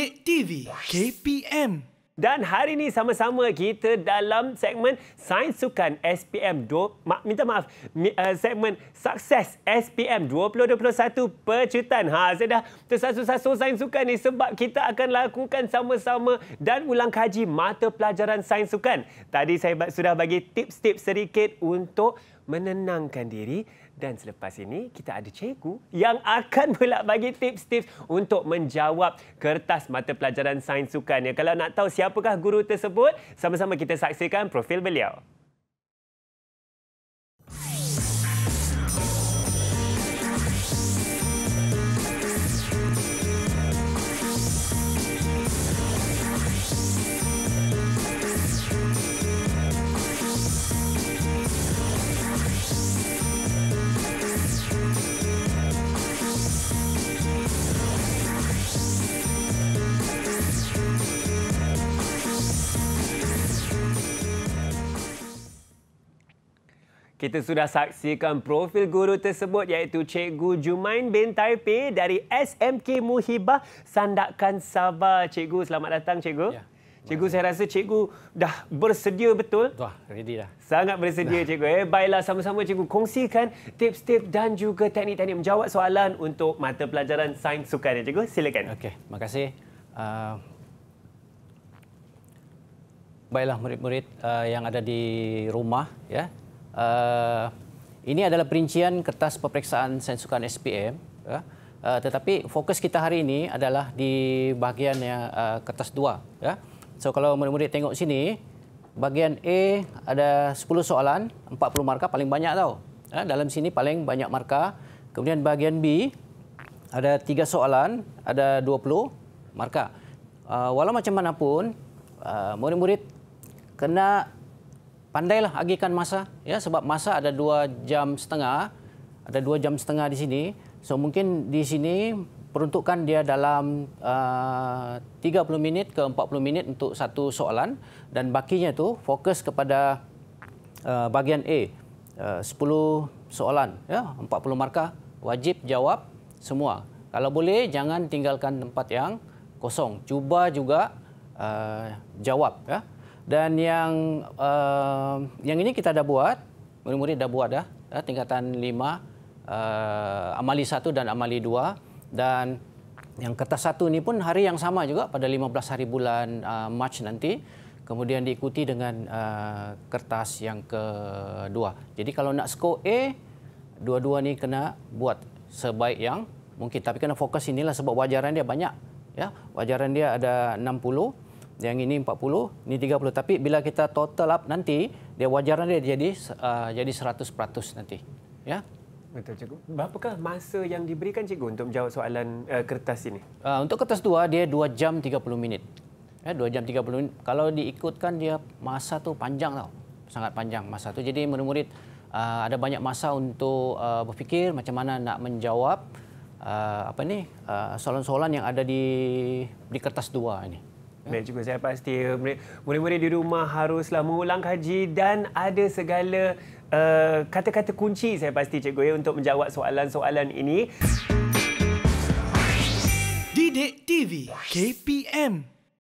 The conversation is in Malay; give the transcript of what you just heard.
Dek TV KPM. Dan hari ini sama-sama kita dalam segmen Sains Sukan SPM 2... Ma, minta maaf, uh, segmen Sukses SPM 2021 Pecutan. Ha, saya dah tersasul-sasul Sains Sukan ni sebab kita akan lakukan sama-sama dan ulang kaji mata pelajaran Sains Sukan. Tadi saya sudah bagi tips-tips sedikit untuk menenangkan diri dan selepas ini, kita ada cikgu yang akan pula bagi tips-tips untuk menjawab kertas mata pelajaran sains sukan. Ya, kalau nak tahu siapakah guru tersebut, sama-sama kita saksikan profil beliau. Kita sudah saksikan profil guru tersebut iaitu Cikgu Jumain bin Taipei dari SMK Muhibah Sandakan Sabah. Cikgu, selamat datang Cikgu. Ya. Cikgu, saya rasa cikgu dah bersedia betul. Dah, ready dah. Sangat bersedia, cikgu. Eh? Baiklah, sama-sama cikgu kongsikan tips-tips dan juga teknik-teknik menjawab soalan untuk mata pelajaran sains sukan. Cikgu, silakan. Okey, terima kasih. Uh, ah, baiklah, murid-murid uh, yang ada di rumah. ya, uh, ini adalah perincian kertas peperiksaan sensukan SPM. Ya. Uh, tetapi fokus kita hari ini adalah di bahagian yang uh, kertas dua. Ya. So kalau murid-murid tengok sini, bahagian A ada 10 soalan, 40 markah paling banyak tau. Ya, dalam sini paling banyak markah. Kemudian bahagian B ada 3 soalan, ada 20 markah. Uh, walau macam mana pun, uh, murid-murid kena pandailah agihkan masa ya sebab masa ada 2 jam setengah ada 2 jam setengah di sini so mungkin di sini peruntukkan dia dalam uh, 30 minit ke 40 minit untuk satu soalan dan bakinya tu fokus kepada uh, bahagian A uh, 10 soalan ya 40 markah wajib jawab semua kalau boleh jangan tinggalkan tempat yang kosong cuba juga uh, jawab ya dan yang uh, yang ini kita dah buat, murid-murid dah buat dah, dah tingkatan lima, uh, amali satu dan amali dua. Dan yang kertas satu ini pun hari yang sama juga pada 15 hari bulan uh, Mac nanti. Kemudian diikuti dengan uh, kertas yang kedua. Jadi kalau nak skor A, dua-dua ni kena buat sebaik yang mungkin. Tapi kena fokus inilah sebab wajaran dia banyak. Ya, wajaran dia ada 60 yang ini 40, ini 30. Tapi bila kita total up nanti, dia wajaran dia jadi uh, jadi 100% nanti. Ya. Betul cikgu. Berapakah masa yang diberikan cikgu untuk menjawab soalan uh, kertas ini? Uh, untuk kertas dua dia 2 jam 30 minit. Ya, 2 jam 30 minit. Kalau diikutkan dia masa tu panjang tau. Sangat panjang masa tu. Jadi murid-murid uh, ada banyak masa untuk uh, berfikir macam mana nak menjawab uh, apa ni? Uh, soalan-soalan uh, yang ada di di kertas dua ini. Dan juga saya pasti murid-murid di rumah haruslah mengulang kaji dan ada segala uh, kata-kata kunci saya pasti cikgu ya untuk menjawab soalan-soalan ini. Didik TV KPM